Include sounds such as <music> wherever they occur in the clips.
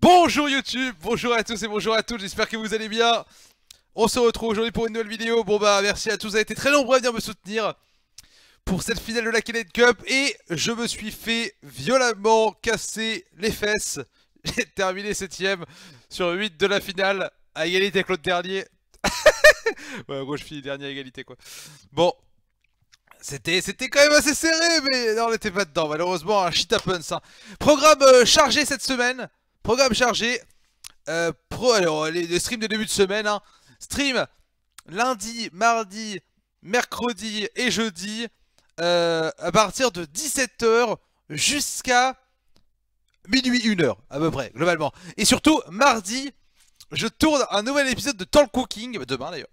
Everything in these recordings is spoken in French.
Bonjour YouTube, bonjour à tous et bonjour à toutes, j'espère que vous allez bien On se retrouve aujourd'hui pour une nouvelle vidéo, bon bah merci à tous, vous avez été très nombreux à venir me soutenir Pour cette finale de la Kennedy Cup et je me suis fait violemment casser les fesses <laughs> J'ai terminé 7ème sur 8 de la finale, à égalité avec l'autre dernier <laughs> Ouais en gros je finis dernier à égalité quoi Bon, c'était quand même assez serré, mais non, on n'était pas dedans, malheureusement, un shit happens. Hein. Programme euh, chargé cette semaine, Programme chargé. Euh, pro, alors, les, streams de début de semaine. Hein. Stream lundi, mardi, mercredi et jeudi. Euh, à partir de 17h jusqu'à minuit 1h à peu près, globalement. Et surtout, mardi, je tourne un nouvel épisode de Talk Cooking. Demain d'ailleurs.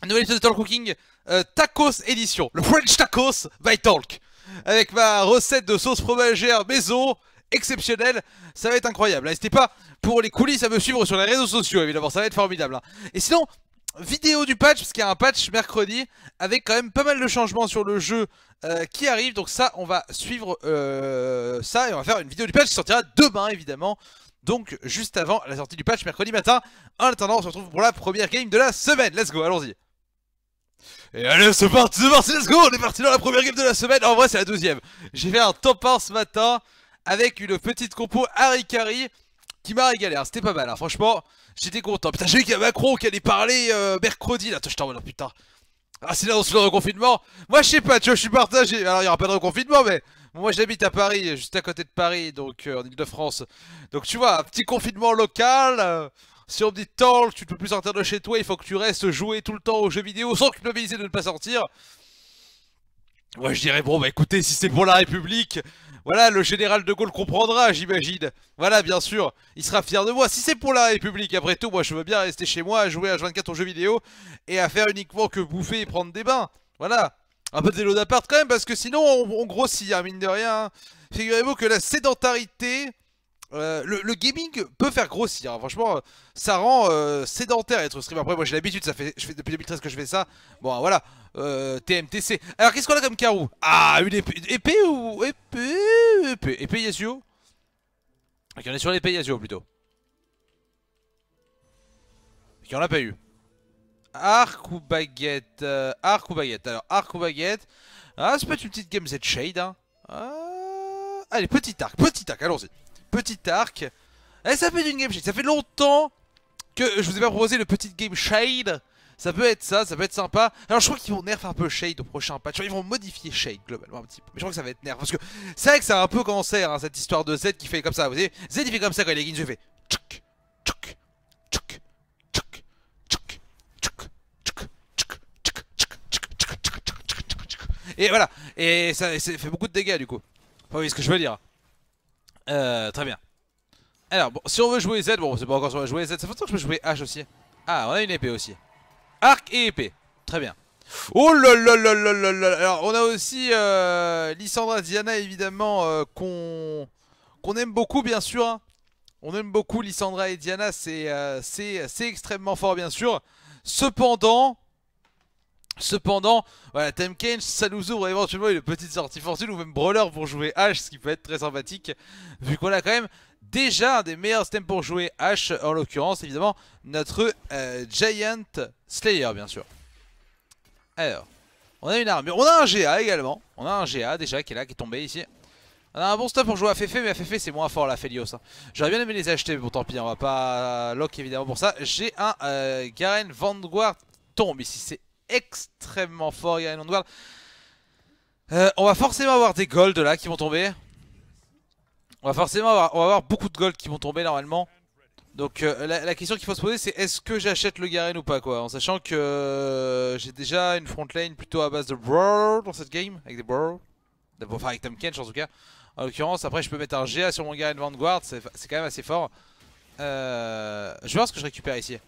Un nouvel épisode de Talk Cooking euh, Tacos Edition. Le French Tacos by Talk. Avec ma recette de sauce fromagère maison exceptionnel, ça va être incroyable. Hein. N'hésitez pas pour les coulisses à me suivre sur les réseaux sociaux, évidemment, ça va être formidable. Hein. Et sinon, vidéo du patch, parce qu'il y a un patch mercredi, avec quand même pas mal de changements sur le jeu euh, qui arrive. Donc ça, on va suivre euh, ça et on va faire une vidéo du patch qui sortira demain, évidemment. Donc juste avant la sortie du patch mercredi matin. En attendant, on se retrouve pour la première game de la semaine. Let's go, allons-y. Et allez, c'est parti, c'est parti, let's go On est parti dans la première game de la semaine. En vrai, c'est la deuxième. J'ai fait un top 1 ce matin avec une petite compo harry Harikari qui m'a régalé. C'était pas mal, hein. franchement, j'étais content. Putain, j'ai vu qu'il y a Macron qui allait parler euh, mercredi. Là, attends, je t'envoie, putain. Ah, c'est là le reconfinement Moi, je sais pas, tu vois, je suis partagé. Alors, il n'y aura pas de reconfinement, mais moi, j'habite à Paris, juste à côté de Paris, donc euh, en Ile-de-France. Donc, tu vois, petit confinement local. Euh, si on me dit tant tu ne peux plus sortir de chez toi, il faut que tu restes jouer tout le temps aux jeux vidéo sans culpabiliser de ne pas sortir. Moi, je dirais, bon, bah écoutez, si c'est pour la République, voilà, le général de Gaulle comprendra, j'imagine. Voilà, bien sûr, il sera fier de moi. Si c'est pour la République, après tout, moi je veux bien rester chez moi, à jouer à 24 aux jeux vidéo et à faire uniquement que bouffer et prendre des bains. Voilà, un peu de vélo d'appart quand même, parce que sinon on, grossit, hein, mine de rien. Hein. Figurez-vous que la sédentarité, euh, le, gaming peut faire grossir. Hein. Franchement, ça rend euh, sédentaire être streamer. Après, moi j'ai l'habitude, ça fait, je fais depuis 2013 que je fais ça. Bon, voilà. Euh, TMTC. Alors qu'est-ce qu'on a comme carreau Ah, une épée, ou épée Épée, épée Yasuo Ok, on est sur l'épée Yasuo plutôt. Ok, on a pas eu. Arc ou baguette euh, Arc ou baguette. Alors, arc ou baguette. Ah, c'est pas une petite game Z Shade. Hein. Ah, allez, petit arc, petit arc, allons-y. Petit arc. Eh, ça fait une game shade. Ça fait longtemps que je vous ai pas proposé le petit game shade. Ça peut être ça, ça peut être sympa. Alors je crois qu'ils vont nerf un peu Shade au prochain patch. Ils vont modifier Shade globalement un petit peu. Mais je crois que ça va être nerf. Parce que c'est vrai que c'est un peu cancer cette histoire de Z qui fait comme ça. Vous savez, Z il fait comme ça quand il est je fais Et voilà. Et ça, fait beaucoup de dégâts du coup. Enfin, oui ce que je veux dire. très bien. Alors, bon, si on veut jouer Z, bon, c'est pas encore si on va jouer Z, ça que je peux jouer H aussi. Ah, on a une épée aussi. Arc et épée. Très bien. Oh là là là là là Alors on a aussi euh, et Diana évidemment euh, qu'on qu'on aime beaucoup bien sûr. Hein. On aime beaucoup Lissandra et Diana, euh, c'est extrêmement fort bien sûr. Cependant, cependant, voilà, Time ça nous ouvre éventuellement une petite sortie fortune ou même Brawler pour jouer H, ce qui peut être très sympathique, vu qu'on a quand même déjà un des meilleurs stems pour jouer H, en l'occurrence évidemment notre euh, Giant Slayer bien sûr. Alors, on a une armure, on a un GA également, on a un GA déjà qui est là, qui est tombé ici. On a un bon stuff pour jouer à Fefe, mais à c'est moins fort la Felios. Hein. J'aurais bien aimé les acheter, mais bon tant pis, on va pas euh, lock évidemment pour ça. J'ai un euh, Garen Vanguard tombe ici, c'est extrêmement fort Garen Vanguard. Euh, on va forcément avoir des golds là qui vont tomber. On va forcément avoir, beaucoup de gold qui vont tomber normalement. Donc euh, la, question qu'il faut se poser c'est est-ce que j'achète le Garen ou pas quoi En sachant que euh, j'ai déjà une front lane plutôt à base de Brawl dans cette game, avec des Brawl. Enfin avec Tom Kench en tout cas. En l'occurrence après je peux mettre un GA sur mon Garen Vanguard, c'est quand même assez fort. Euh, je vais voir ce que je récupère ici.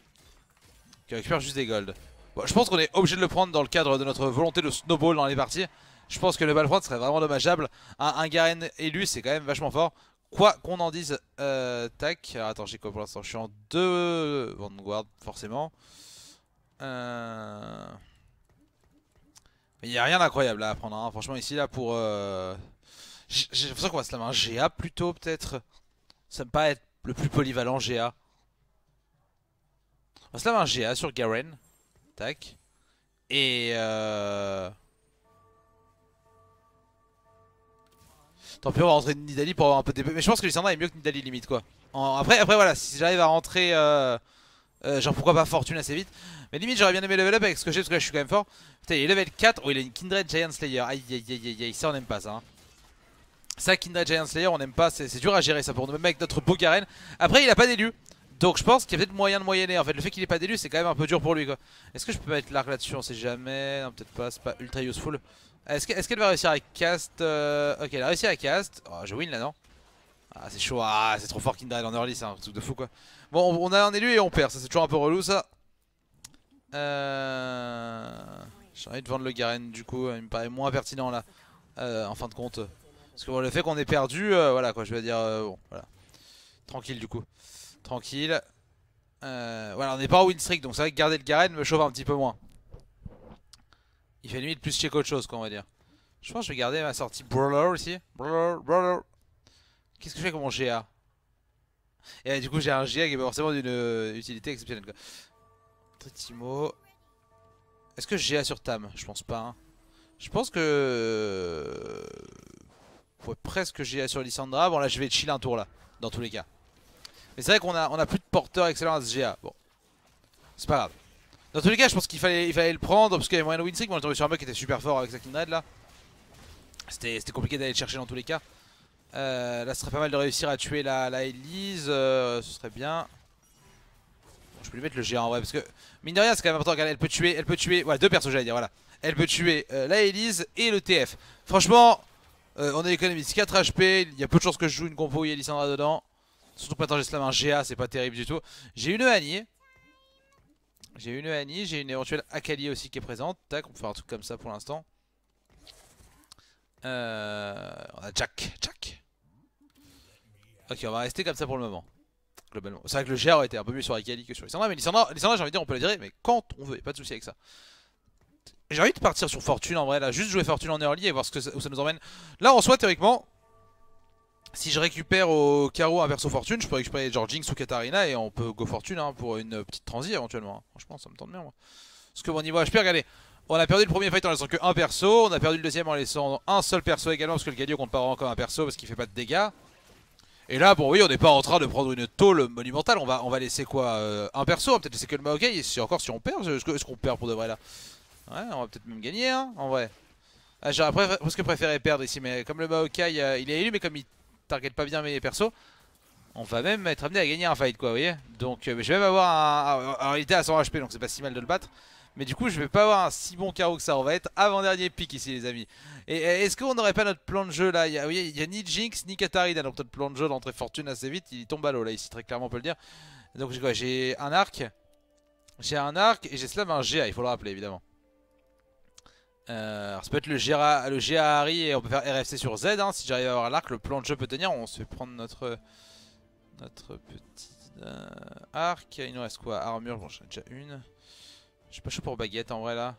Je récupère juste des golds Bon, je pense qu'on est obligé de le prendre dans le cadre de notre volonté de snowball dans les parties. Je pense que le Balfron serait vraiment dommageable. Un, un Garen élu, c'est quand même vachement fort. Quoi qu'on en dise, euh, tac. attends, j'ai quoi pour l'instant Je suis en 2 Vanguard, forcément. Euh... Il n'y a rien d'incroyable à prendre. Hein. Franchement, ici, là, pour. Euh... J'ai l'impression qu'on va se la main GA plutôt, peut-être. Ça me paraît être le plus polyvalent GA. On va se la main GA sur Garen. Tac. Et. Euh, Tant pis, on va rentrer Nidali pour avoir un peu de... Mais je pense que Lissandra est mieux que Nidali limite quoi. Après, après voilà, si j'arrive à rentrer... Euh, euh... genre pourquoi pas fortune assez vite Mais limite j'aurais bien aimé level up avec ce que j'ai parce que là je suis quand même fort Putain il est level 4, oh il a une Kindred Giant Slayer Aïe aïe aïe aïe, ça on aime pas ça hein. Ça Kindred Giant Slayer on aime pas, c'est dur à gérer ça pour nous même avec notre beau Après il a pas d'élu donc je pense qu'il y a peut-être moyen de moyenner en fait le fait qu'il ait pas d'élu c'est quand même un peu dur pour lui quoi Est-ce que je peux mettre l'arc là-dessus on sait jamais Non peut-être pas c'est pas ultra useful est-ce qu'elle va réussir à cast euh, Ok, elle a réussi à cast. Oh, je win là, non Ah, c'est chaud. Ah, c'est trop fort Kindred en early, c'est un truc de fou quoi. Bon, on, a un élu et on perd. Ça, c'est toujours un peu relou ça. Euh... J'ai envie de vendre le Garen du coup. Il me paraît moins pertinent là. Euh, en fin de compte. Parce que le fait qu'on ait perdu, euh, voilà quoi. Je vais dire, bon, voilà. Tranquille du coup. Tranquille. voilà, on n'est pas en win streak donc c'est vrai que garder le Garen me chauffe un petit peu moins. Il fait limite plus chier qu'autre chose, quoi, on va dire. Je pense que je vais garder ma sortie Brawler ici. Brawler, Brawler. Qu'est-ce que je fais avec mon GA Et du coup, j'ai un GA qui est forcément d'une euh, utilité exceptionnelle. Quoi. Est-ce que GA sur Tam Je pense pas. Hein. Je pense que. Euh, presque GA sur Lissandra. Bon, là, je vais chill un tour là, dans tous les cas. Mais c'est vrai qu'on a, on a plus de porteur excellent à ce GA. Bon, c'est pas grave. Dans tous les cas, je pense qu'il fallait, il fallait le prendre parce qu'il y avait moyen de win Moi, j'ai tombé sur un mec qui était super fort avec sa Kinrad là. C'était compliqué d'aller le chercher dans tous les cas. Euh, là, ce serait pas mal de réussir à tuer la, Elise. Euh, ce serait bien. je peux lui mettre le géant, vrai parce que mine de rien, c'est quand même important. Regardez, elle peut tuer, elle peut tuer. ouais, deux persos, j'allais dire, voilà. Elle peut tuer euh, la Elise et le TF. Franchement, on est économiste. 4 HP, il y a peu de chances que je joue une compo où il y dedans. Surtout pas tant j'ai slam un GA, c'est pas terrible du tout. J'ai une Annie. J'ai une Annie, j'ai une éventuelle Akali aussi qui est présente. Tac, on peut faire un truc comme ça pour l'instant. Euh, on a Jack. Jack. Ok, on va rester comme ça pour le moment. Globalement. C'est vrai que le GR était un peu mieux sur Akali que sur Lissandra. Mais Lissandra, Lissandra j'ai envie de dire, on peut la dire, mais quand on veut, pas de souci avec ça. J'ai envie de partir sur Fortune en vrai là, juste jouer Fortune en early et voir ce que ça, où ça nous emmène. Là en soi théoriquement, si je récupère au carreau un perso fortune, je peux récupérer Georging Jinx ou Katarina et on peut go fortune hein, pour une petite transi éventuellement. Hein. Franchement, ça me tente bien moi. Ce que mon niveau HP, regardez, on a perdu le premier fight en laissant que un perso, on a perdu le deuxième en laissant un seul perso également parce que le Galio compte pas encore un perso parce qu'il fait pas de dégâts. Et là, bon oui, on n'est pas en train de prendre une tôle monumentale, on va, on va laisser quoi euh, Un perso, on va peut-être laisser que le Maokai, et encore si on perd, est-ce qu'on perd pour de vrai là Ouais, on va peut-être même gagner hein, en vrai. Ah, J'aurais presque préféré perdre ici, mais comme le Maokai, il est élu, mais comme il target pas bien mes persos, on va même être amené à gagner un fight quoi, vous voyez Donc euh, je vais même avoir un... Alors il était à 100 HP donc c'est pas si mal de le battre. Mais du coup je vais pas avoir un si bon carreau que ça, on va être avant-dernier pick ici les amis. Et est-ce qu'on n'aurait pas notre plan de jeu là il y, oui, il y, a, ni Jinx ni Katarina donc notre plan de jeu d'entrée fortune assez vite, il tombe à l'eau là ici très clairement on peut le dire. Donc j'ai J'ai un arc, j'ai un arc et j'ai slam un GA, il faut le rappeler évidemment. Euh, alors ça peut être le, GA le et on peut faire RFC sur Z. Hein, si j'arrive à avoir l'arc, le plan de jeu peut tenir. On se fait prendre notre, notre petit euh, arc. Il nous reste quoi Armure, bon j'en ai déjà une. Je suis pas chaud pour baguette en vrai là.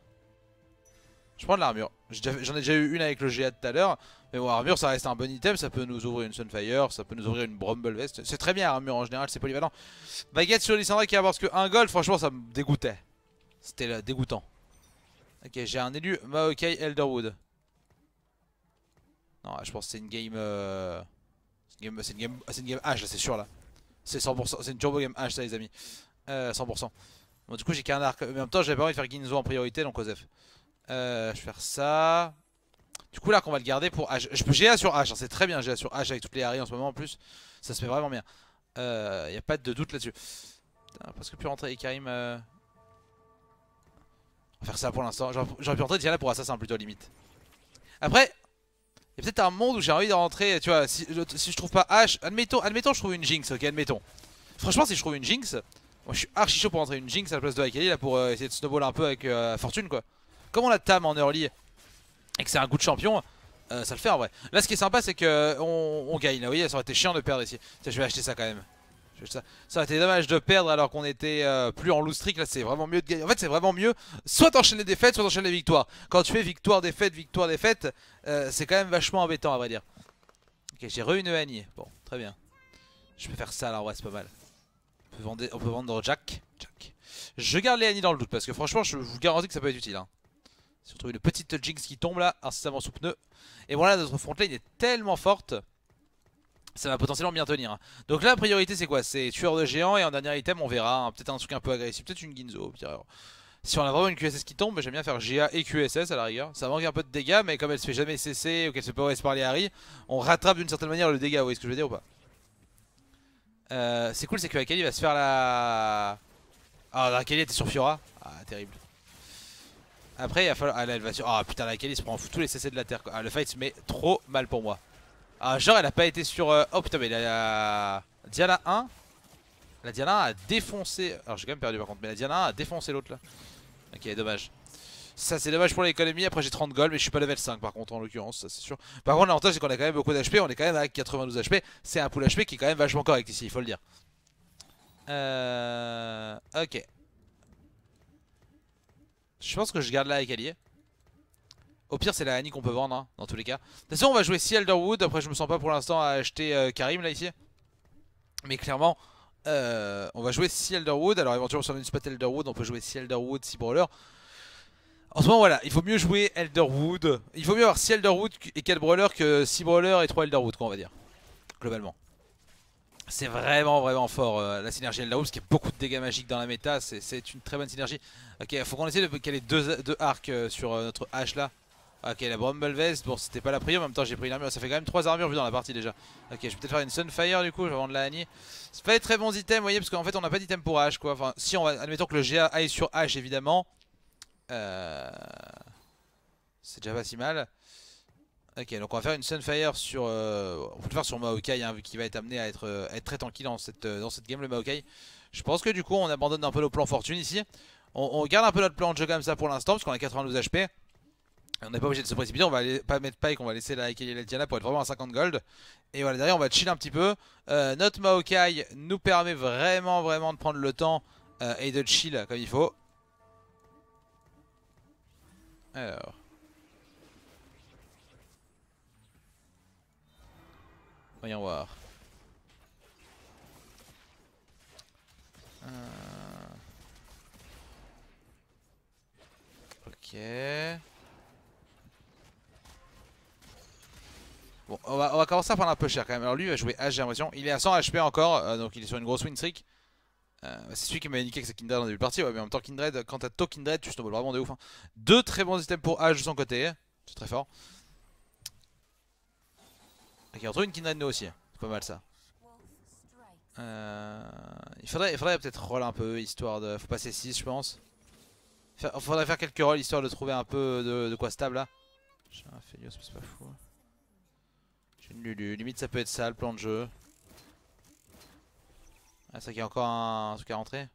Je prends de l'armure. J'en ai déjà eu une avec le GA tout à l'heure. Mais bon, armure, ça reste un bon item. Ça peut nous ouvrir une Sunfire, ça peut nous ouvrir une Brumble Vest. C'est très bien, armure en général, c'est polyvalent. Baguette sur Lissandra qui avance que un gold, franchement, ça me dégoûtait. C'était euh, dégoûtant. Ok, j'ai un élu Maokai Elderwood. Non, je pense que c'est une game... Euh, c'est une game, H là, c'est sûr là. C'est 100%, c'est une turbo game H ça les amis. Euh, 100%. Bon du coup j'ai qu'un arc, mais en même temps j'avais pas envie de faire Ginzo en priorité donc Osef. Euh, je vais faire ça. Du coup là qu'on va le garder pour H. Je peux GA sur H, hein, c'est très bien GA sur H avec toutes les Harry en ce moment en plus. Ça se fait vraiment bien. Il euh, n'y a pas de doute là-dessus. Parce que pu rentrer avec Euh faire ça pour l'instant. J'aurais pu rentrer là pour assassin plutôt limite. Après, il y a peut-être un monde où j'ai envie de rentrer, tu vois, si, je trouve pas H, admettons, admettons je trouve une Jinx, ok, admettons. Franchement si je trouve une Jinx, moi je suis archi chaud pour rentrer une Jinx à la place de Akali là pour euh, essayer de snowball un peu avec euh, Fortune quoi. Comme on la Tam en early et que c'est un goût de champion, euh, ça le fait en vrai. Là ce qui est sympa c'est que on, gagne là, vous ça aurait été chiant de perdre ici. je vais acheter ça quand même. Ça, ça aurait été dommage de perdre alors qu'on était euh, plus en loose streak. Là, c'est vraiment mieux de gagner. En fait, c'est vraiment mieux soit enchaîner des défaites, soit enchaîner des victoires. Quand tu fais victoire, défaite, victoire, défaite, euh, c'est quand même vachement embêtant à vrai dire. Ok, j'ai re une Annie. Bon, très bien. Je peux faire ça alors ouais, c'est pas mal. On peut, vendre, Jack. Je garde les Annie dans le doute parce que franchement, je vous garantis que ça peut être utile. Hein. Surtout une petite Jinx qui tombe là, incessamment sous pneu. Et voilà, notre front lane est tellement forte ça va potentiellement bien tenir. Hein. Donc la priorité, c'est quoi C'est tueur de géant et en dernier item, on verra. Hein, peut-être un truc un peu agressif, peut-être une Ginzo au pire. Si on a vraiment une QSS qui tombe, j'aime bien faire GA et QSS à la rigueur. Ça manque un peu de dégâts, mais comme elle se fait jamais cesser ou qu'elle se fait pas par les Harry, on rattrape d'une certaine manière le dégât. Vous voyez ce que je veux dire ou pas euh, C'est cool, c'est que Akali va se faire la. Ah, Akali était sur Fiora. Ah, terrible. Après, il va falloir. Ah elle va sur. Ah, putain, Akali se prend en fou tous les CC de la terre. Ah, le fight se met trop mal pour moi. Ah genre, elle a pas été sur. Euh... Oh putain, mais la Diana 1. La Diana a défoncé. Alors, j'ai quand même perdu par contre, mais la Diana a défoncé l'autre là. Ok, dommage. Ça c'est dommage pour l'économie, après j'ai 30 gold mais je suis pas level 5 par contre en l'occurrence, ça c'est sûr. Par contre l'avantage c'est qu'on a quand même beaucoup d'HP, on est quand même à 92 HP, c'est un pool HP qui est quand même vachement correct ici, il faut le dire. Euh... Ok. Je pense que je garde la avec Allier. Au pire, c'est la Annie qu'on peut vendre, hein, dans tous les cas. De toute façon, on va jouer si Elderwood. Après, je me sens pas pour l'instant à acheter euh, Karim, là, ici. Mais clairement, euh, on va jouer si Elderwood. Alors, éventuellement, si on a une spot Elderwood, on peut jouer si Elderwood, si Brawler. En ce moment, voilà, il faut mieux jouer Elderwood. Il faut mieux avoir 6 Elderwood et 4 Brawler que 6 Brawler et 3 Elderwood, quoi, on va dire. Globalement. C'est vraiment vraiment fort euh, la synergie Elderwood, parce qu'il y a beaucoup de dégâts magiques dans la méta, c'est une très bonne synergie. Ok, faut qu'on essaie de caler deux, arcs sur notre H là, Ok, la Brumble Vest, bon, c'était pas la prière, en même temps j'ai pris une armure. Ça fait quand même 3 armures vu dans la partie déjà. Ok, je vais peut-être faire une Sunfire du coup, je vais vendre la Annie. C'est pas des très bons items, vous voyez, parce qu'en fait on n'a pas d'item pour H quoi. Enfin, si on va, admettons que le GA aille sur H évidemment. Euh, c'est déjà pas si mal. Ok, donc on va faire une Sunfire sur. Euh, on peut le faire sur Maokai, qui hein, vu qu'il va être amené à être, euh, être très tranquille dans cette, dans cette game, le Maokai. Je pense que du coup on abandonne un peu nos plans fortune ici. On, on garde un peu notre plan de jeu comme ça pour l'instant, parce qu'on a 92 HP on n'est pas obligé de se précipiter, on va pas mettre Pike, on va laisser la la Diana pour être vraiment à 50 gold. Et voilà, derrière on va chill un petit peu. Euh, notre Maokai nous permet vraiment vraiment de prendre le temps euh, et de chill comme il faut. Alors. Voyons voir. Euh. Ok. Bon, on va, commencer à prendre un peu cher quand même. Alors lui, il va jouer H, j'ai l'impression. Il est à 100 HP encore, euh, donc il est sur une grosse win streak. Euh, bah, c'est celui qui m'a niqué que c'est Kindred en début de partie, ouais, mais en même temps, Kindred, quand t'as tôt Kindred, tu snowball vraiment de ouf. Hein. Deux très bons items pour H de son côté, c'est très fort. Ok, on trouve une Kindred nous aussi, c'est pas mal ça. Euh, il faudrait, il faudrait peut-être roll un peu, histoire de. Faut passer 6, je pense. Il faudrait faire quelques rolls histoire de trouver un peu de, quoi stable là. J'ai un c'est pas fou limite ça peut être ça le plan de jeu. Ah, ça qui est encore un, truc à rentrer.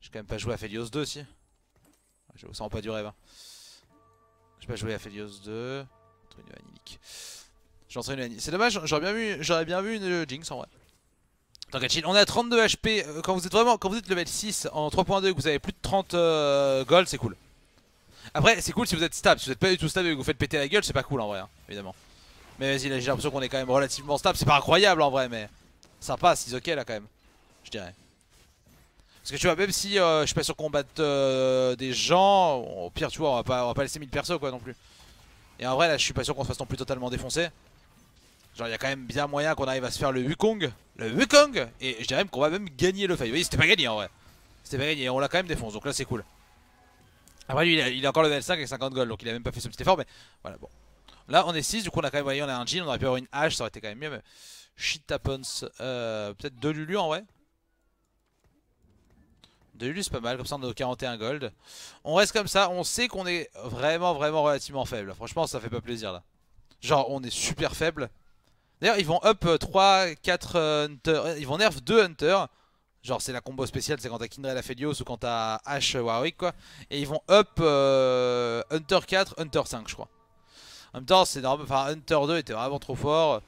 J'ai quand même pas joué à Felios 2 si. Ah, Je sens pas du rêve. Hein. J'ai pas joué à Felios 2. Une une C'est dommage, j'aurais bien vu, j'aurais bien vu une Jinx en vrai. Tant on est à 32 HP. Quand vous êtes vraiment, quand vous êtes level 6 en 3.2 et que vous avez plus de 30 euh, gold, c'est cool. Après, c'est cool si vous êtes stable. Si vous êtes pas du tout stable et que vous faites péter la gueule, c'est pas cool en vrai, hein, évidemment. Mais vas-y, j'ai l'impression qu'on est quand même relativement stable. C'est pas incroyable en vrai, mais ça passe, ils ok là quand même, je dirais. Parce que tu vois, même si euh, je suis pas sûr qu'on batte euh, des gens, au pire, tu vois, on va pas, on va pas laisser 1000 persos quoi non plus. Et en vrai, là, je suis pas sûr qu'on se fasse non plus totalement défoncer. Genre, il y a quand même bien moyen qu'on arrive à se faire le Wukong. Le Wukong Et je dirais même qu'on va même gagner le fight. Vous voyez, c'était pas gagné en vrai. C'était pas gagné, on l'a quand même défoncé donc là, c'est cool. Après, lui, il a, encore le level 5 avec 50 gold, donc il a même pas fait ce petit effort, mais voilà, bon. Là, on est 6, du coup, on a quand même, voyez, on a un Jean, on aurait pu avoir une hache, ça aurait été quand même mieux, mais shit happens. Euh, peut-être 2 Lulu en vrai. 2 Lulu, c'est pas mal, comme ça on a 41 gold. On reste comme ça, on sait qu'on est vraiment, vraiment relativement faible. Franchement, ça fait pas plaisir là. Genre, on est super faible. D'ailleurs, ils vont up 3, 4 Hunters, Ils vont nerf 2 Hunter. Genre, c'est la combo spéciale, c'est quand t'as Kindred la ou quand t'as Ash Warwick quoi. Et ils vont up euh, Hunter 4, Hunter 5, je crois. En même temps, c'est normal. Enfin, Hunter 2 était vraiment trop fort.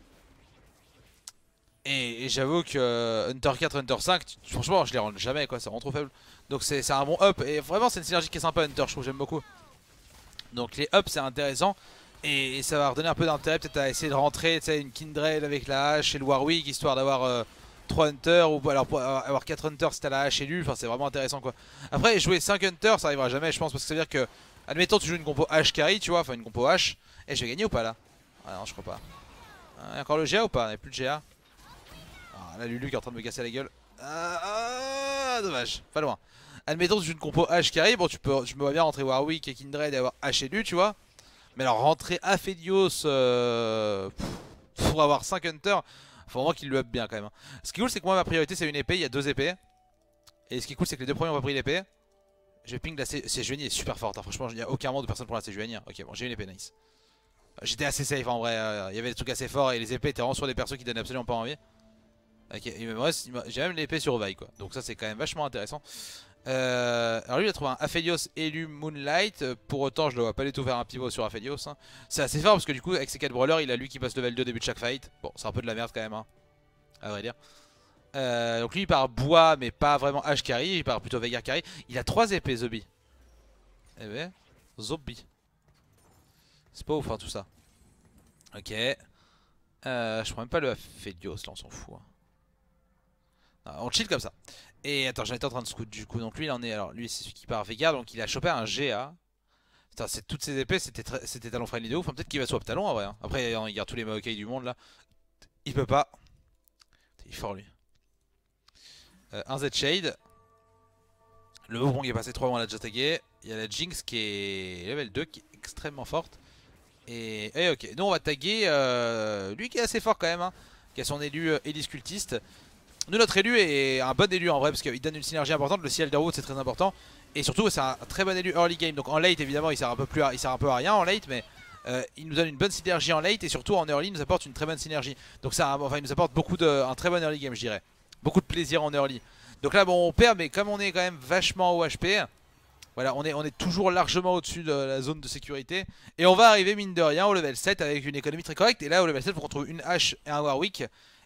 Et, j'avoue que euh, Hunter 4, Hunter 5, franchement, je les rends jamais, quoi. C'est vraiment trop faible. Donc, c'est un bon up. Et vraiment, c'est une synergie qui est sympa, Hunter, je trouve. J'aime beaucoup. Donc, les up, c'est intéressant. Et, ça va redonner un peu d'intérêt, peut-être à essayer de rentrer une Kindred avec la hache et le Warwick, histoire d'avoir. 3 euh, hunters ou alors pour euh, avoir 4 hunters si t'as la hache élue, enfin c'est vraiment intéressant quoi. Après jouer 5 hunters ça arrivera jamais je pense parce que ça veut dire que admettons tu joues une compo H carry tu vois, enfin une compo H et je vais gagner ou pas là Ah non, je crois pas. Ah, y a encore le GA ou pas Il plus de GA. Ah, là, Lulu qui est en train de me casser la gueule. Ah, ah dommage, pas loin. Admettons que une compo H qui arrive, bon, tu peux, je me vois bien rentrer Warwick et Kindred et avoir H élu, tu vois. Mais alors rentrer Aphelios euh, pour avoir 5 Hunter, faut vraiment qu'il le up bien quand même. Hein. Ce qui est cool, c'est que moi ma priorité c'est une épée, il y a deux épées. Et ce qui est cool, c'est que les deux premiers ont pas pris l'épée. Je ping la elle est super forte, hein. franchement, il n'y aucun monde de personne pour la C hein. Ok, bon, j'ai une épée, nice. J'étais assez safe en vrai, euh, il y avait des trucs assez forts et les épées étaient vraiment sur des persos qui donnaient absolument pas envie. ok J'ai même l'épée sur Ovaï quoi, donc ça c'est quand même vachement intéressant. Euh, alors lui il a trouvé un Aphelios élu Moonlight Pour autant je le vois pas du tout faire un pivot sur Aphelios hein. C'est assez fort parce que du coup avec ses 4 brawlers Il a lui qui passe level 2 au début de chaque fight Bon c'est un peu de la merde quand même hein, à vrai dire euh, Donc lui il part bois mais pas vraiment H carry Il part plutôt Veigar carry Il a 3 épées Zobie Eh ben Zobie c'est pas ouf hein, tout ça. Ok. Euh, je prends même pas le Aphelios, là on s'en fout. Hein. on chill comme ça. Et attends, j'en étais en train de scout du coup. Donc lui, il en est. Alors lui, c'est celui qui part à Donc il a chopé un GA. Putain, c'est toutes ses épées, c'était c'était talon friendly de ouf. Enfin, peut-être qu'il va swap talon en vrai. Hein. Après, hein, il garde tous les Maokai du monde là. Il peut pas. Il est fort lui. Euh, un Z Shade. Le qui est passé 3 mois, on l'a déjà Il y a la Jinx qui est level 2 qui est extrêmement forte. Et, eh, ok, nous on va taguer euh, lui qui est assez fort quand même, hein, qui a son élu euh, hélice Cultiste. Nous notre élu est un bon élu en vrai parce qu'il donne une synergie importante, le ciel route c'est très important. Et surtout c'est un très bon élu early game, donc en late évidemment il sert un peu, plus à, il sert un peu à rien en late mais euh, il nous donne une bonne synergie en late et surtout en early il nous apporte une très bonne synergie. Donc ça, enfin il nous apporte beaucoup de, un très bon early game je dirais, beaucoup de plaisir en early. Donc là bon on perd mais comme on est quand même vachement au HP, voilà, on est, on est toujours largement au-dessus de la zone de sécurité. Et on va arriver, mine de rien, au level 7 avec une économie très correcte. Et là, au level 7, faut qu'on une hache et un Warwick.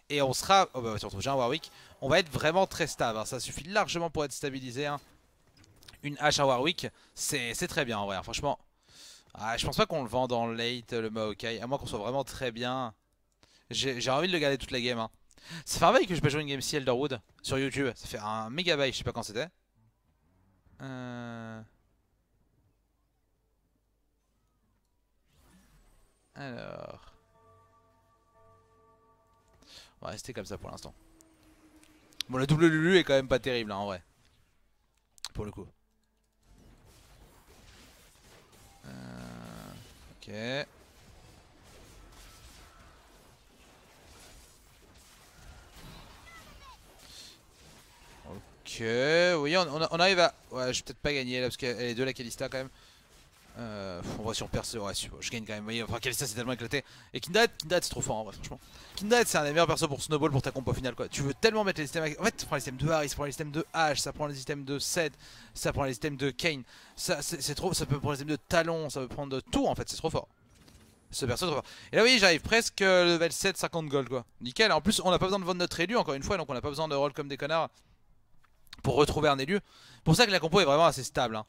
Et on sera... Oh bah, si on trouve déjà un Warwick, on va être vraiment très stable. Hein. Ça suffit largement pour être stabilisé. Hein. Une hache, un Warwick, c'est très bien en vrai, hein. franchement. Ah, je pense pas qu'on le vend dans late, le Maokai. À moins qu'on soit vraiment très bien. J'ai envie de le garder toute la game. Ça fait un bail que je peux jouer une game si Elderwood sur YouTube. Ça fait un méga bail, je sais pas quand c'était. Euh... Alors... On va rester comme ça pour l'instant. Bon, la double Lulu est quand même pas terrible, hein, en vrai. Pour le coup. Euh... Ok. oui, on, arrive à... Ouais, je vais peut-être pas gagner là, parce qu'elle est de la Kalista quand même. Euh, on voit sur on ouais, je gagne quand même. Voyez, enfin, Kalista c'est tellement éclaté. Et Kindad Kindad c'est trop fort en vrai, franchement. Kindad c'est un des meilleurs persos pour Snowball pour ta compo finale quoi. Tu veux tellement mettre les systèmes. En fait, tu prends les systèmes de Harris, ça prend les systèmes de H, ça prend les systèmes de Seth, ça prend les systèmes de Kane. Ça, c'est trop, ça peut prendre les systèmes de Talon, ça peut prendre de tout en fait, c'est trop fort. Ce perso est trop fort. Et là, oui, j'arrive presque euh, level 7, 50 gold quoi. Nickel, en plus, on n'a pas besoin de vendre notre élu encore une fois, donc on n'a pas besoin de roll comme des connards pour retrouver un élu. Pour ça que la compo est vraiment assez stable. Hein.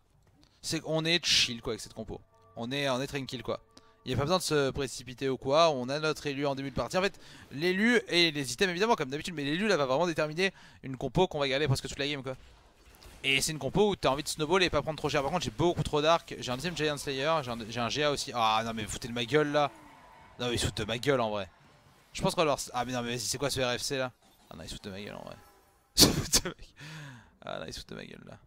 C'est on est chill quoi avec cette compo. On est, tranquille quoi. Il n'y a pas besoin de se précipiter ou quoi. On a notre élu en début de partie. En fait, l'élu et les items évidemment comme d'habitude, mais l'élu là va vraiment déterminer une compo qu'on va garder presque toute la game quoi. Et c'est une compo où t'as envie de snowball et pas prendre trop cher. Par contre, j'ai beaucoup trop d'arc. J'ai un deuxième Giant Slayer, j'ai un, GA aussi. Ah non, mais foutez de ma gueule là. Non, mais ils de ma gueule en vrai. Je pense qu'on va leur. Ah, mais non, mais c'est quoi ce RFC là Ah non, ils saute de ma gueule en vrai. <laughs> Ah là, il fout de ma gueule là.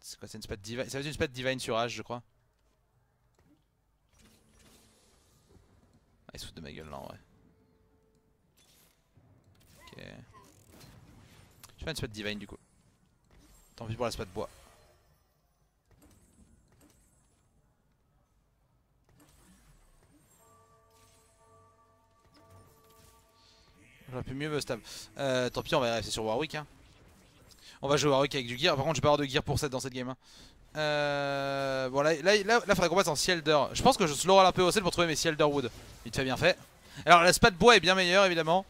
C'est quoi C'est une spade divine Ça va être une spade divine sur H, je crois. Ah, il fout de ma gueule là en vrai. Ok. Je fais une spade divine du coup. Tant pis pour la spade bois. J'aurais pu mieux me stab. Euh, tant pis, on va rester sur Warwick. Hein. On va jouer Warwick avec du gear. Par contre, j'ai pas avoir de gear pour 7 dans cette game. Hein. Euh, bon, là, là, faudrait qu'on passe en Sielder. Je pense que je slow un peu au sel pour trouver mes Sielder Wood. Il te fait bien fait. Alors, la spa de bois est bien meilleure évidemment.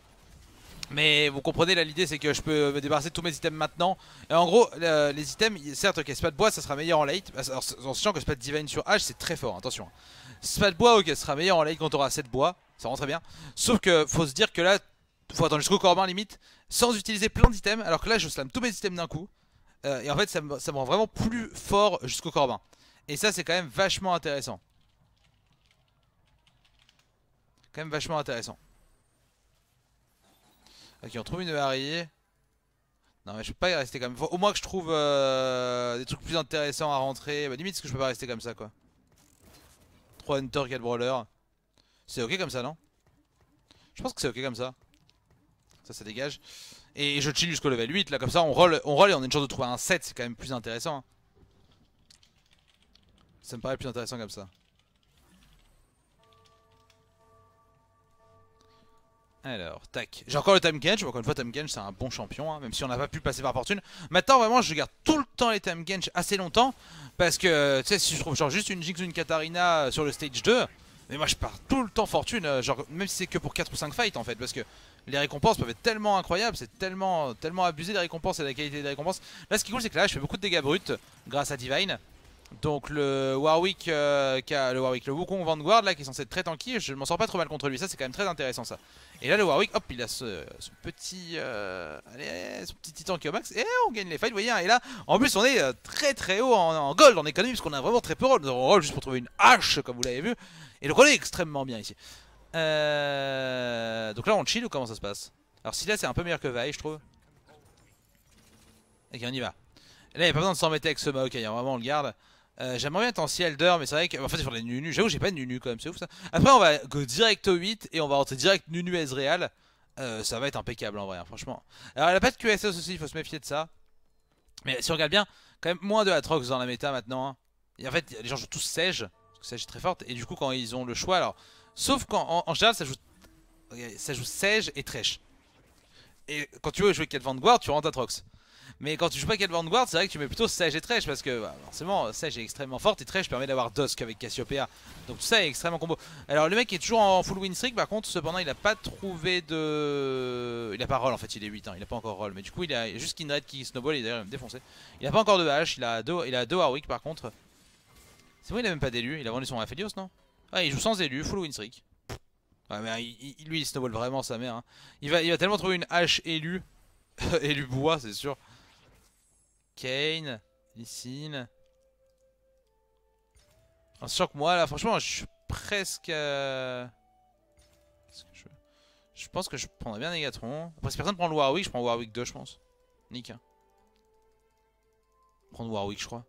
Mais vous comprenez là l'idée c'est que je peux me débarrasser de tous mes items maintenant Et en gros euh, les items certes ok spat bois ça sera meilleur en late bah, Alors, En sachant que spat divine sur H c'est très fort hein, attention Spat bois ok ça sera meilleur en late quand on aura 7 bois Ça rend très bien Sauf que faut se dire que là faut attendre jusqu'au corbin limite, sans utiliser plein d'items, alors que là je slame tous mes items d'un coup, euh, et en fait ça me, rend vraiment plus fort jusqu'au corbin Et ça c'est quand même vachement intéressant. Quand même vachement intéressant. Ok on trouve une variée. Non mais je peux pas y rester comme... même, au moins que je trouve euh, des trucs plus intéressants à rentrer. Bah, limite ce que je peux pas rester comme ça quoi. 3 Hunter, 4 Brawler. C'est ok comme ça non Je pense que c'est ok comme ça ça ça dégage. Et je chill jusqu'au level 8, là comme ça on roll, on roll et on a une chance de trouver un 7, c'est quand même plus intéressant. Hein. Ça me paraît plus intéressant comme ça. Alors, tac. J'ai encore le Time Genge, encore une fois Time Genge c'est un bon champion, hein, même si on n'a pas pu passer par fortune. Maintenant vraiment je garde tout le temps les Time Genge assez longtemps, parce que tu sais si je trouve genre juste une Jinx ou une Katarina euh, sur le stage 2, mais moi je pars tout le temps fortune, euh, genre même si c'est que pour 4 ou 5 fights en fait, parce que les récompenses peuvent être tellement incroyables, c'est tellement, tellement abusé des récompenses et de la qualité des récompenses. Là ce qui est cool c'est que là je fais beaucoup de dégâts bruts grâce à Divine. Donc le Warwick, euh, le Warwick, le Wukong Vanguard là qui est censé être très tanky, je m'en sors pas trop mal contre lui, ça c'est quand même très intéressant ça. Et là le Warwick, hop il a ce, petit, euh, ce petit titan qui est au max et on gagne les fights, vous voyez. Hein. Et là en plus on est euh, très très haut en, gold, en économie parce qu'on a vraiment très peu de roll, on roll juste pour trouver une hache comme vous l'avez vu. Et le on est extrêmement bien ici. Euh, donc là on chill ou comment ça se passe Alors si là c'est un peu meilleur que Vaille je trouve. Ok on y va. Là il n'y a pas besoin de s'en mettre avec ce Maokai, hein, vraiment on le garde. Euh, j'aimerais bien être en Elder mais c'est vrai que... En fait il faudrait Nunu, j'avoue j'ai pas de Nunu quand même, c'est ouf ça. Après on va go direct au 8 et on va rentrer direct Nunu Ezreal. Euh, ça va être impeccable en vrai, hein, franchement. Alors elle a pas de QSS aussi, il faut se méfier de ça. Mais si on regarde bien, quand même moins de Atrox dans la méta maintenant. Hein. Et en fait les gens jouent tous Sage, parce que est très forte, et du coup quand ils ont le choix, alors... Sauf qu'en général, ça joue, ça joue Sage et Trèche. Et quand tu veux jouer quatre Vanguard, tu rentres Trox Mais quand tu joues pas Cat Vanguard, c'est vrai que tu mets plutôt Sage et Tresh parce que bah, forcément, Sage est extrêmement forte et Tresh permet d'avoir Dosk avec Cassiopeia. Donc tout ça est extrêmement combo. Alors le mec est toujours en full win streak, par contre, cependant, il a pas trouvé de. Il a pas roll en fait, il est 8 hein, il a pas encore roll. Mais du coup, il a juste Kindred qui snowball et d'ailleurs, il me défoncer. Il a pas encore de hache, il a deux, il a deux Warwick par contre. C'est vrai, il a même pas d'élu, il a vendu son Aphelios, non Ouais il joue sans élu, full win streak. Ouais, mais hein, lui, il snowball vraiment sa mère. Hein. Il, va, il va tellement trouver une hache élu <laughs> élu bois, c'est sûr. Kane, Lissine. C'est sûr que moi, là, franchement, je suis presque. Euh, que je... je... pense que je prendrais bien Negatron. Après, si personne prend le Warwick, je prends Warwick 2, je pense. Nick. Hein. Prendre Warwick, je crois.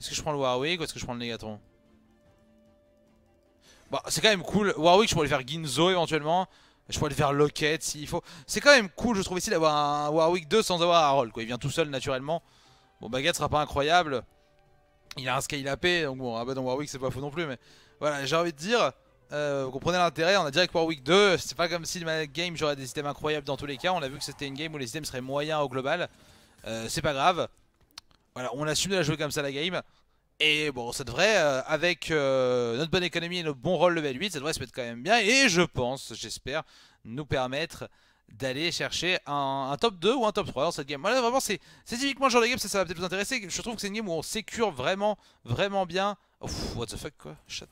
Est-ce que je prends le Warwick ou est-ce que je prends le Negatron Bah c'est quand même cool. Warwick je pourrais le faire Ginzo éventuellement. Je pourrais le faire Locket s'il faut. C'est quand même cool je trouve ici d'avoir un Warwick 2 sans avoir Harold quoi. Il vient tout seul naturellement. Bon Baguette sera pas incroyable. Il a un scale AP donc bon ah bah dans Warwick c'est pas fou non plus mais. Voilà j'ai envie de dire. Euh, vous comprenez l'intérêt, on a direct Warwick 2, c'est pas comme si ma game j'aurais des items incroyables dans tous les cas, on a vu que c'était une game où les items seraient moyens au global, euh, c'est pas grave, voilà, on assume de la jouer comme ça la game. Et bon, ça devrait, euh, avec euh, notre bonne économie et notre bon rôle level 8, ça devrait se mettre quand même bien. Et je pense, j'espère, nous permettre d'aller chercher un, top 2 ou un top 3 dans cette game. Voilà, vraiment, c'est typiquement le genre de game, ça, va peut-être vous intéresser. Je trouve que c'est une game où on sécure vraiment, vraiment bien. what the fuck, quoi Chat.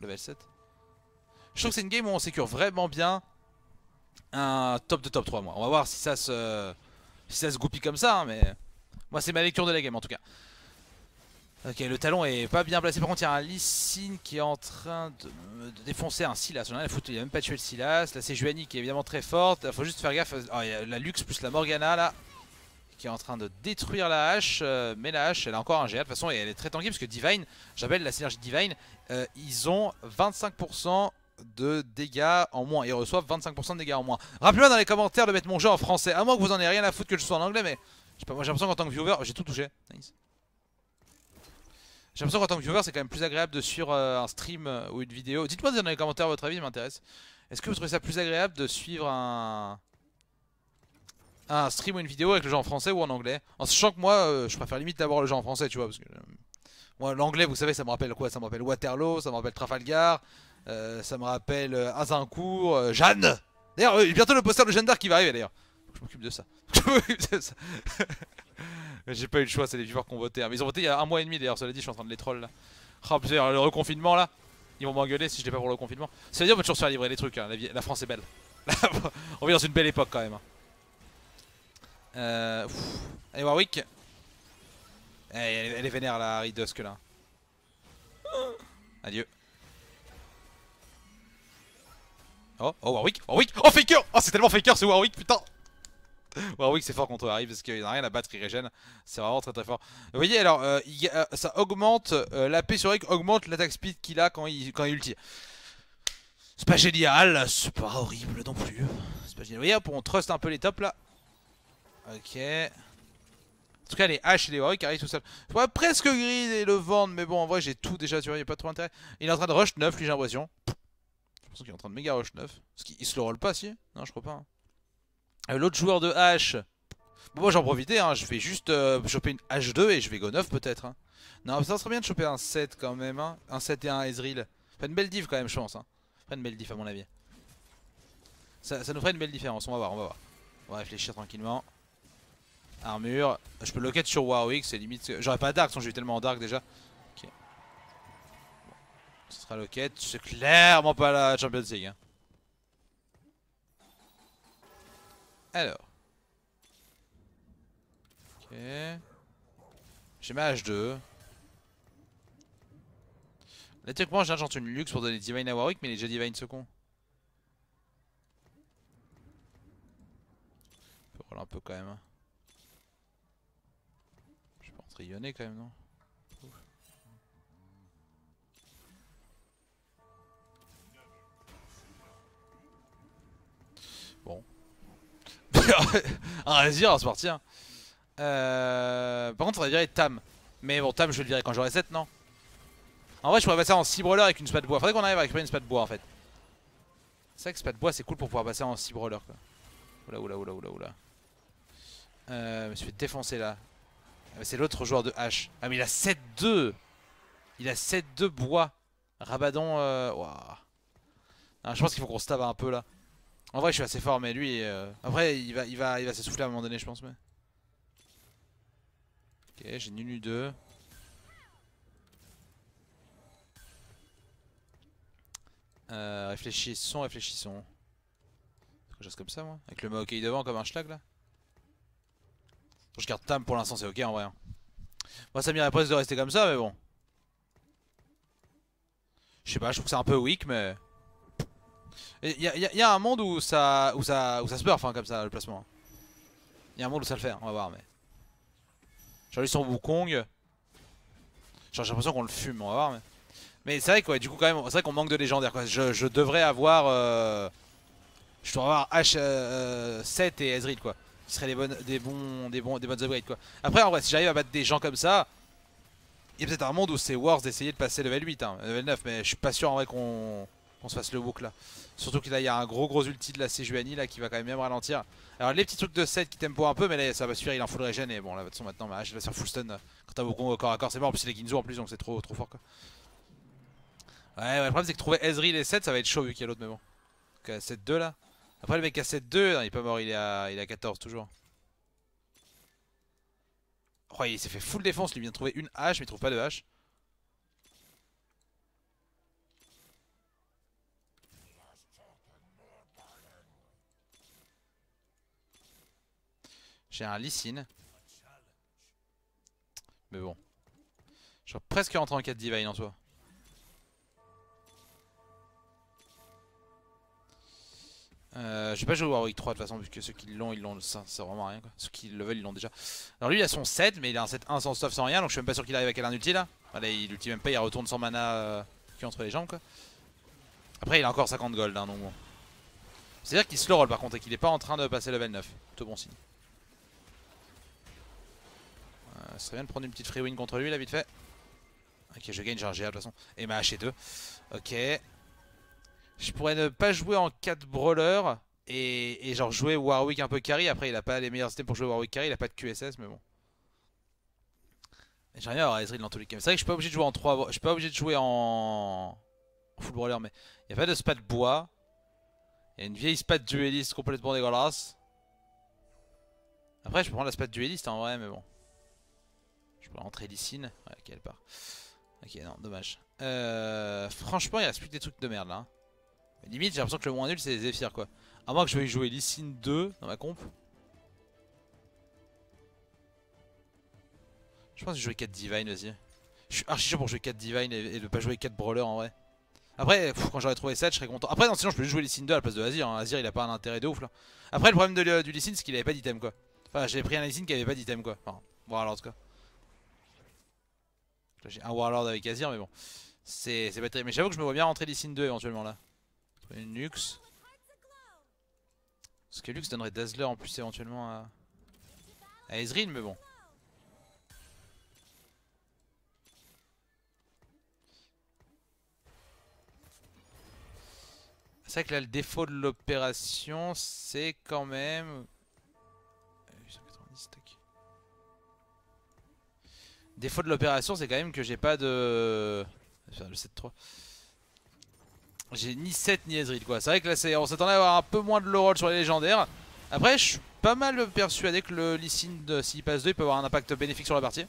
Level 7. Je trouve que c'est une game où on sécure vraiment bien un top de top 3, moi. On va voir si ça se, si se goupille comme ça, hein, mais... Moi c'est ma lecture de la game en tout cas. Ok, le talon est pas bien placé. Par contre, il y a un Lissine qui est en train de, défoncer un Silas. Il a il a même pas tué le Silas. Là, c'est Juani qui est évidemment très forte. Il faut juste faire gaffe. Ah, il y a la Lux plus la Morgana là qui est en train de détruire la hache. Euh, mais la hache, elle a encore un GA de toute façon et elle est très tanky parce que Divine, j'appelle la synergie Divine, euh, ils ont 25% de dégâts en moins. Ils reçoivent 25% de dégâts en moins. Rappelez-moi dans les commentaires de mettre mon jeu en français. À moins que vous en ayez rien à foutre que je sois en anglais, mais. J'ai l'impression qu'en tant que viewer, j'ai tout touché. Nice. J'ai l'impression qu'en tant que viewer, c'est quand même plus agréable de suivre euh, un stream euh, ou une vidéo. Dites-moi dans les commentaires votre avis, m'intéresse. Est-ce que vous trouvez ça plus agréable de suivre un... un stream ou une vidéo avec le genre en français ou en anglais En sachant que moi, euh, je préfère limite d'avoir le genre en français, tu vois, parce que... l'anglais, vous savez, ça me rappelle quoi Ça me rappelle Waterloo, ça me rappelle Trafalgar, ça me rappelle Azincourt, Jeanne D'ailleurs, bientôt le poster de Jeanne d'Arc qui va arriver, d'ailleurs je m'occupe de ça. <laughs> <laughs> J'ai pas eu le choix, c'est les viewers qui ont voté. Mais hein. ils ont voté il y a un mois et demi d'ailleurs, cela dit, je suis en train de les troll là. Oh, putain, le reconfinement là, ils vont m'engueuler si je l'ai pas pour le reconfinement C'est à dire on peut toujours se faire livrer les trucs, hein. la, France est belle. <laughs> On vit dans une belle époque quand même. Hein. Euh... Allez Warwick. Eh, elle, est vénère la Harry Dusk là. Adieu. Oh, oh Warwick, Warwick, oh Faker Oh c'est tellement Faker ce Warwick putain Warwick <laughs> c'est fort contre Harry parce qu'il n'a rien à battre, il régène. C'est vraiment très très fort. Vous voyez alors, euh, euh, ça augmente, euh, la paix sur Rick augmente l'attaque speed qu'il a quand il, quand il ulti. C'est pas génial, c'est pas horrible non plus. C'est pas génial. Vous voyez, on trust un peu les tops là. Ok. En tout cas, les H et les Warwick arrivent tout seul. Je presque gris et le vendre, mais bon, en vrai, j'ai tout déjà tu il n'y a pas trop d'intérêt Il est en train de rush 9, lui, j'ai l'impression. Je pense qu'il est en train de méga rush 9. Parce qu'il se le roll pas, si Non, je crois pas. Hein. L'autre joueur de H. Bon, moi j'en profiter hein. je vais juste euh, choper une H2 et je vais go 9 peut-être. Hein. Non, ça serait bien de choper un 7 quand même. Hein. Un 7 et un Ezreal. Fait une belle diff quand même, je pense. Hein. Fait une belle diff à mon avis. Ça, nous ferait une belle différence, on va voir, on va voir. On va réfléchir tranquillement. Armure. Je peux locket sur Warwick, c'est limite. J'aurais pas Dark, sinon j'ai eu tellement Dark déjà. Ok. Ce sera locket C'est clairement pas la Champions League. Hein. Alors. Ok. J'ai ma H2. Là, un j'argente une luxe pour donner Divine à Warwick, mais il est déjà Divine ce con. On peut rôler un peu quand même. Hein. Je peux en quand même, non Bon, <laughs> un Razir, se parti hein. Euh... Par contre, faudrait virer Tam. Mais bon, Tam, je le virer quand j'aurai 7, non En vrai, je pourrais passer en Brawler avec une spat de bois. Faudrait qu'on arrive à récupérer une spat de bois en fait. C'est vrai que spa de bois, c'est cool pour pouvoir passer en Cibroller quoi. Oula, oula, oula, oula, oula. Euh, je me suis fait défoncer là. Ah, c'est l'autre joueur de H. Ah, mais il a 7-2. Il a 7-2 bois. Rabadon. Euh... je pense qu'il faut qu'on se tape un peu là. En vrai, je suis assez fort, mais lui. Euh, après, il va, il va, il va s'essouffler à un moment donné, je pense. Mais... Ok, j'ai nul 2. Euh, réfléchissons, réfléchissons. Quelque chose comme ça, moi. Avec le "ok" devant, comme un schlag là. Je garde Tam pour l'instant, c'est ok en vrai. Hein. Moi, ça m'irait presque de rester comme ça, mais bon. Je sais pas, je trouve que c'est un peu weak, mais. Il y, a un monde où ça, où ça, où ça se burf hein, comme ça, le placement. Il y a un monde où ça le fait, hein, on va voir, mais. Genre, lui, son Wukong. Genre, j'ai l'impression qu'on le fume, on va voir, mais. Mais c'est vrai quoi du coup, quand même, c'est vrai qu'on manque de légendaires, quoi. Je, devrais avoir. Euh, je dois avoir H7 euh, et Ezreal, quoi. ce seraient les bonnes, des, bons, des, bons, des bonnes upgrades, quoi. Après, en vrai, si j'arrive à battre des gens comme ça. Il y a peut-être un monde où c'est wars d'essayer de passer level 8, hein, level 9, mais je suis pas sûr en vrai qu'on se fasse le book là. Surtout qu'il il y a un gros gros ulti de la Sejuani là qui va quand même bien ralentir. Alors les petits trucs de 7 qui tempo un peu mais là ça va suffire, il en full regen et bon là de toute façon maintenant ma Je va faire full stun. Quand t'as beaucoup corps à corps c'est mort, en plus il est Ginzo en plus donc c'est trop trop fort quoi. Ouais, ouais le problème c'est que trouver Ezreal et 7 ça va être chaud vu qu'il y a l'autre mais bon. Donc 7-2 là. Après le mec à 7-2, il est pas mort, il est à, il est 14 toujours. Oh, il s'est fait full défense, lui il vient de trouver une hache mais il trouve pas de hache. J'ai un Lysine. Mais bon. Je suis presque rentré en 4 divine en soi. Euh, je vais pas jouer Warwick 3 de toute façon, puisque ceux qui l'ont, ils l'ont, ça c'est vraiment rien quoi. Ceux qui le veulent, ils l'ont déjà. Alors lui, il a son 7, mais il a un 7 1 sans stuff, sans rien, donc je suis même pas sûr qu'il arrive avec un ulti là. Allez, il ulti même pas, il retourne sans mana euh, entre les jambes quoi. Après, il a encore 50 gold, hein, donc bon. C'est-à-dire qu'il slow roll par contre et qu'il est pas en train de passer level 9. Tout bon signe ce euh, serait bien de prendre une petite free win contre lui là vite fait. Ok, je gagne, j'ai un GA de toute façon. Et ma H2. E ok. Je pourrais ne pas jouer en 4 brawler et, genre jouer Warwick un peu carry. Après, il a pas les meilleures systèmes pour jouer Warwick carry, il a pas de QSS, mais bon. J'ai rien à Ezreal dans tous les cas. C'est vrai que je suis pas obligé de jouer en 3 Je suis pas obligé de jouer en, full brawler, mais il n'y a pas de spat bois. Il y a une vieille spat dueliste complètement dégueulasse. Après, je peux prendre la spat dueliste en vrai, mais bon. Je peux rentrer Lysine. Ouais, ok, elle part. Ok, non, dommage. Euh, franchement, il reste plus que des trucs de merde là. Hein. limite, j'ai l'impression que le moins nul, c'est les Zephyr quoi. À moins que je veuille jouer Licine 2 dans ma comp. Je pense que je jouer 4 Divine vas-y Je suis archi chaud pour jouer 4 Divine et, ne de pas jouer 4 Brawler en vrai. Après, quand j'aurais trouvé 7, je serais content. Après, non, sinon, je peux juste jouer Licine 2 à la place de Azir. Hein. Azir, il a pas un intérêt de ouf là. Après, le problème de, du Lysine, c'est qu'il avait pas d'item quoi. Enfin, j'ai pris un Lysine qui avait pas d'item quoi. Enfin, voilà, en tout cas j'ai un Warlord avec Azir mais bon. C'est pas terrible. Mais j'avoue que je me vois bien rentrer signes 2 éventuellement là. Une Lux. Parce que Lux donnerait Dazzler en plus éventuellement à, à Ezreal mais bon. C'est vrai que là le défaut de l'opération c'est quand même Défaut de l'opération, c'est quand même que j'ai pas de. Le 7-3. J'ai ni 7 ni Ezreal quoi. C'est vrai que là, on s'attendait à avoir un peu moins de low roll sur les légendaires. Après, je suis pas mal persuadé que le Lee de s'il passe 2, il peut avoir un impact bénéfique sur la partie.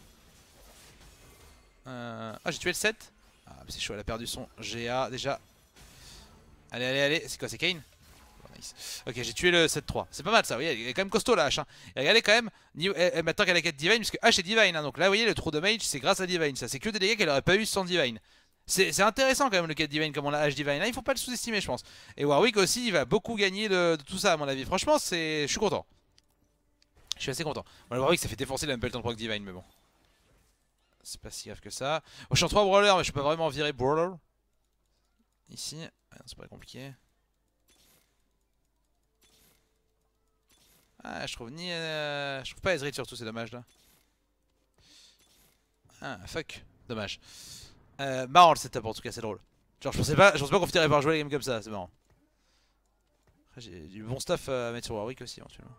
Euh, ah, j'ai tué le 7. Ah, c'est chaud, elle a perdu son GA déjà. Allez, allez, allez. C'est quoi, c'est Kane Ok, j'ai tué le 7-3. C'est pas mal ça, vous voyez, il est quand même costaud la H. Hein. Et regardez quand même, eh, eh, maintenant qu'elle a 4 Divine, puisque H est Divine. donc là, vous voyez, le trou de Mage, c'est grâce à Divine. Ça, c'est que des dégâts qu'elle aurait pas eu sans Divine. C'est intéressant quand même le 4 Divine comme on l'a H Divine. Là, hein. il faut pas le sous-estimer, je pense. Et Warwick aussi, il va beaucoup gagner de, tout ça, à mon avis. Franchement, je suis content. Je suis assez content. Bon, le Warwick, ça fait défoncer, la même temps de proc Divine, mais bon. C'est pas si grave que ça. Oh, je suis en 3 Brawler, mais je peux pas vraiment virer Brawler. Ici. c'est pas compliqué. Ah, je trouve ni... Euh, je trouve pas Ezreal surtout, c'est dommage là. Ah, fuck. Dommage. Euh, marrant le setup en tout cas, c'est drôle. Genre, je pensais pas, pas qu'on finirait par jouer les games comme ça, c'est marrant. J'ai du bon stuff euh, à mettre sur Warwick aussi éventuellement.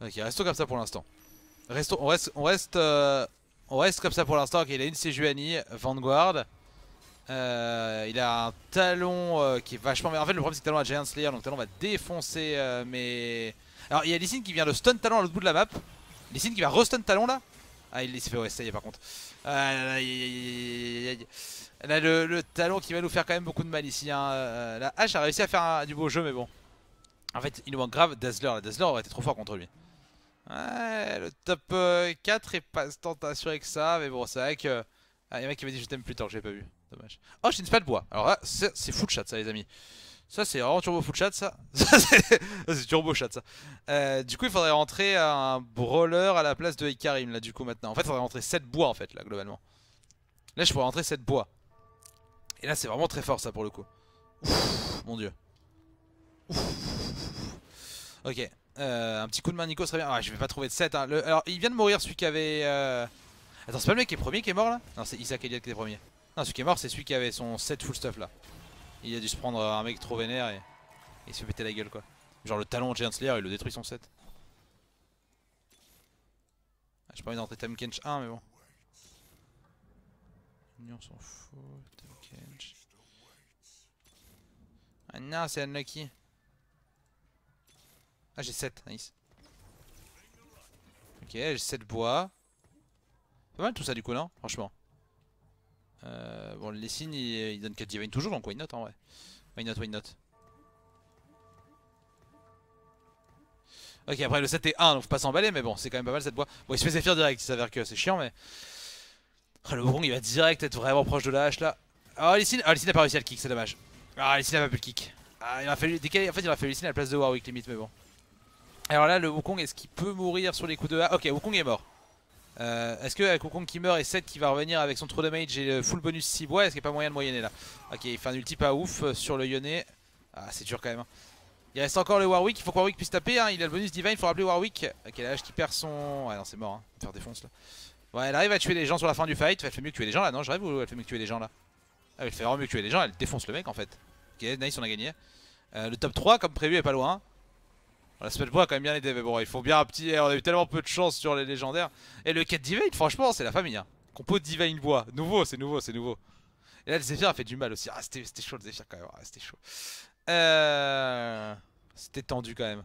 Ok, restons comme ça pour l'instant. Restons, on reste, on reste, euh, on reste comme ça pour l'instant. Ok, il a une Sejuani, Vanguard. Euh, il a un talon euh, qui est vachement... En fait, le problème, c'est que talon a Giant Slayer, donc talon va défoncer euh, mais... Alors, il y a Lissine qui vient de stun talon à l'autre bout de la map. Lissine qui va restun talon là. Ah, il s'est fait est par contre. Ah, là, le, le, talon qui va nous faire quand même beaucoup de mal ici. Hein. Euh, la hache a réussi à faire du beau jeu, mais bon. En fait, il nous manque grave Dazzler. La Dazzler aurait été trop fort contre lui. Ouais, le top 4 est pas tant assuré que ça, mais bon, c'est vrai que. Ah, il y un qui m'a dit je t'aime plus tard je j'ai pas vu. Dommage. Oh, j'ai une pas de bois. Alors là, c'est full chat, ça, les amis. Ça, c'est vraiment turbo full chat, ça. <laughs> c'est turbo chat, ça. Euh, du coup, il faudrait rentrer un brawler à la place de Ikarim, là, du coup, maintenant. En fait, il faudrait rentrer 7 bois, en fait, là, globalement. Là, je pourrais rentrer 7 bois. Et là, c'est vraiment très fort, ça, pour le coup. Ouf, mon dieu. Ouf. Ok. Euh, un petit coup de main, Nico serait bien. Ah, je vais pas trouver de 7. Hein. Alors, il vient de mourir, celui qui avait. Euh, Attends, c'est pas le mec qui est premier qui est mort là Non, c'est Isaac Elliott qui est premier. Non, celui qui est mort, c'est celui qui avait son 7 full stuff là. Il a dû se prendre un mec trop vénère et, il se péter la gueule quoi. Genre le talon Giant Slayer, il le détruit son set. Ah, j'ai pas envie d'entrer Temkench 1 mais bon. On s'en fout, Ah non, c'est unlucky. Ah j'ai 7, nice. Ok, j'ai 7 bois. Pas mal tout ça du coup non Franchement. Euh, bon, les signes, il, euh, il donne 4 divine toujours, donc why not en hein, vrai. Why not, why not. Ok, après le 7 est 1, donc faut pas s'emballer, mais bon, c'est quand même pas mal cette boîte. Bon, il se fait Zephyr direct, il s'avère que c'est chiant, mais. Oh, le Wukong il va direct être vraiment proche de la hache là. Oh, les signes, oh, a pas réussi à le kick, c'est dommage. Ah, les signes a pas pu le kick. Ah, il a fallu décaler, en fait, il a fallu les signes à la place de Warwick limite, mais bon. Alors là, le Wukong, est-ce qu'il peut mourir sur les coups de A Ok, Wukong est mort. Euh, est-ce que Kokong qui meurt et 7 qui va revenir avec son de damage et le full bonus 6 bois Est-ce qu'il n'y a pas moyen de moyenner là Ok, il fait un ulti pas ouf euh, sur le Yoné. Ah, c'est dur quand même. Hein. Il reste encore le Warwick, il faut que Warwick puisse taper. Hein. Il a le bonus divine, il faut rappeler Warwick. Ok, âge qui perd son. Ouais non, c'est mort, hein. faire défonce là. Ouais, elle arrive à tuer les gens sur la fin du fight. Elle fait mieux que tuer les gens là, non Je rêve ou elle fait mieux que tuer les gens là ah, Elle fait vraiment mieux que tuer les gens, elle défonce le mec en fait. Ok, nice, on a gagné. Euh, le top 3, comme prévu, est pas loin. On La bois quand même bien les mais bon, ils font bien un petit. Eh, on a eu tellement peu de chance sur les légendaires. Et le 4 Divine, franchement, c'est la famille. Hein. Compo Divine Bois. Nouveau, c'est nouveau, c'est nouveau. Et là, le Zephyr a fait du mal aussi. Ah, c'était chaud le Zephyr quand même. Ah, c'était chaud. Euh, c'était tendu quand même.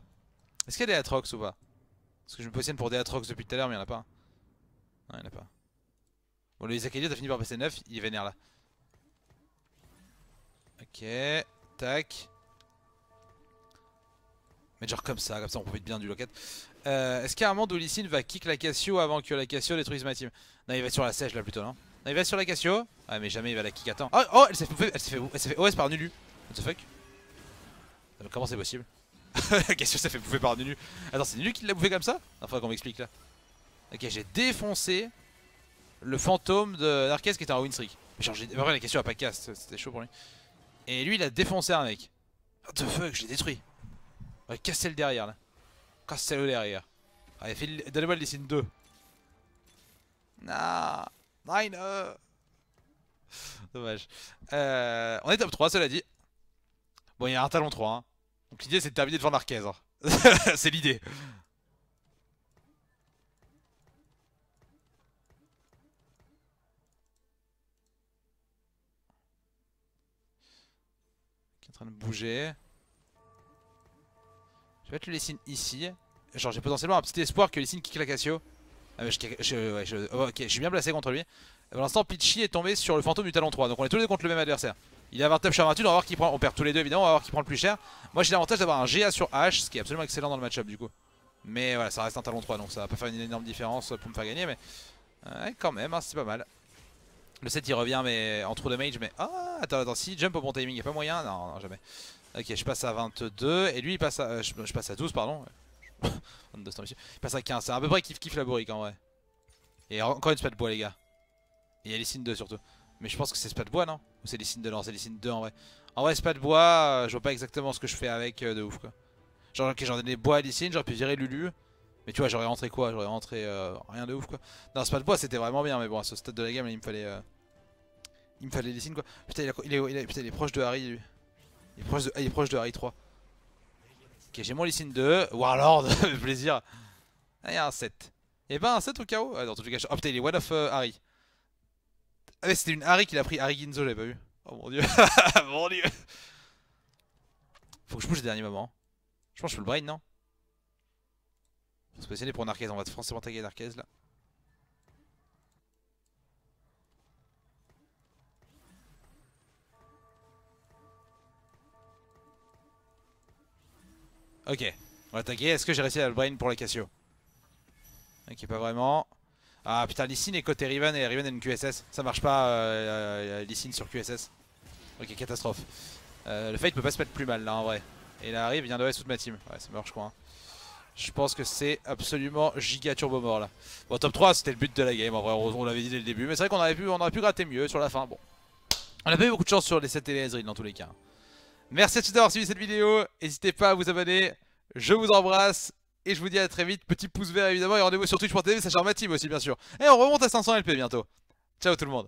Est-ce qu'il y a des Atrox ou pas Parce que je me positionne pour des Atrox depuis tout à l'heure, mais il n'y en a pas. Hein. Non, il n'y en a pas. Bon, le Isaac Elliot a fini par passer 9. Il est vénère là. Ok. Tac genre comme ça, comme ça on profite bien du locat. Euh, Est-ce moment Dolicine va kick la Cassio avant que la Cassio détruise ma team Non, il va sur la sèche là plutôt, non Non, il va sur la Cassio. Ah, mais jamais il va la kick. Attends. Oh, oh elle s'est fait, elle fait, elle fait OS par Nulu. What the fuck Comment c'est possible <laughs> La Cassio s'est fait bouffer par Nulu. Attends, c'est Nulu qui l'a bouffé comme ça Enfin, qu'on m'explique là. Ok, j'ai défoncé le fantôme de d'Arkez qui était un win streak. Mais genre, la Cassio a pas cast, c'était chaud pour lui. Et lui, il a défoncé un mec. What the fuck, je l'ai détruit. Ouais, cassez le derrière là. Cassez le derrière. Allez, le... Donnez-moi le dessin 2. Nah. Nine. Euh. Dommage. Euh, on est top 3, cela dit. Bon, il y a un talon 3. Hein. Donc l'idée, c'est de terminer devant Narquez. Hein. <laughs> c'est l'idée. Qui est en train de bouger. Je vais mettre le Lessine ici. Genre j'ai potentiellement un petit espoir que les signes la Cassio. Ah, mais je, oh, ok, je suis bien placé contre lui. Pour l'instant, Pitchy est tombé sur le fantôme du talon 3. Donc on est tous les deux contre le même adversaire. Il a 29 sur 28, on va voir qui prend. On perd tous les deux évidemment, on va voir qui prend le plus cher. Moi j'ai l'avantage d'avoir un GA sur H, ce qui est absolument excellent dans le match-up du coup. Mais voilà, ça reste un talon 3, donc ça va pas faire une énorme différence pour me faire gagner, mais ouais, euh, quand même, hein, c'est pas mal. Le 7 il revient mais en trou de mage, mais. Ah, attends, attends, si jump au bon timing, y'a pas moyen. Non, non, jamais. Ok, je passe à 22 et lui il passe à. Euh, je, passe à 12, pardon. <laughs> il passe à 15. C'est à peu près kiff kiffe la bourrique en vrai. Et encore une de bois, les gars. Et il y a les signes 2 surtout. Mais je pense que c'est de bois, non Ou c'est les signes 2 Non, c'est les 2 en vrai. En vrai, de bois, euh, je vois pas exactement ce que je fais avec euh, de ouf quoi. Genre, ok, j'en ai des bois à signes. j'aurais pu virer Lulu. Mais tu vois, j'aurais rentré quoi J'aurais rentré rien de ouf quoi. Non, de bois, c'était vraiment bien, mais bon, à ce stade de la game, il me fallait. il me fallait signes quoi. Putain, il, est... Putain, il est proche de Harry lui. Il est proche de, Harry 3. Ok, j'ai mon Lysine 2. Warlord, <laughs> plaisir. Ah, il y a un 7. Et ben un 7 au chaos ah, Dans tous les cas, oh putain, il est one of euh, Harry. Ah, mais c'était une Harry qui l'a pris. Harry Ginzo, j'avais pas vu. Oh mon dieu. <laughs> mon dieu. Faut que je bouge les dernier moment Je pense que je peux le brain, non Faut se positionner pour Narquez. On va forcément taguer Narquez là. Ok. On va attaquer. Est-ce que j'ai réussi à le brain pour la Cassio Ok, pas vraiment. Ah putain, Lissine est côté Riven et Riven est une QSS. Ça marche pas, euh, euh, euh sur QSS. Ok, catastrophe. Euh, le fight peut pas se mettre plus mal là en vrai. Et là arrive, vient de toute ma team. Ouais, ça marche je hein. Je pense que c'est absolument giga turbo mort là. Bon, top 3, c'était le but de la game en vrai. On, l'avait dit dès le début. Mais c'est vrai qu'on aurait, pu, on aurait pu gratter mieux sur la fin. Bon. On a pas eu beaucoup de chance sur les 7 et les Ezreal dans tous les cas. Merci à tous d'avoir suivi cette vidéo. N'hésitez pas à vous abonner. Je vous embrasse. Et je vous dis à très vite. Petit pouce vert évidemment. Et rendez-vous sur twitch.tv, ça charme ma team aussi bien sûr. Et on remonte à 500 LP bientôt. Ciao tout le monde.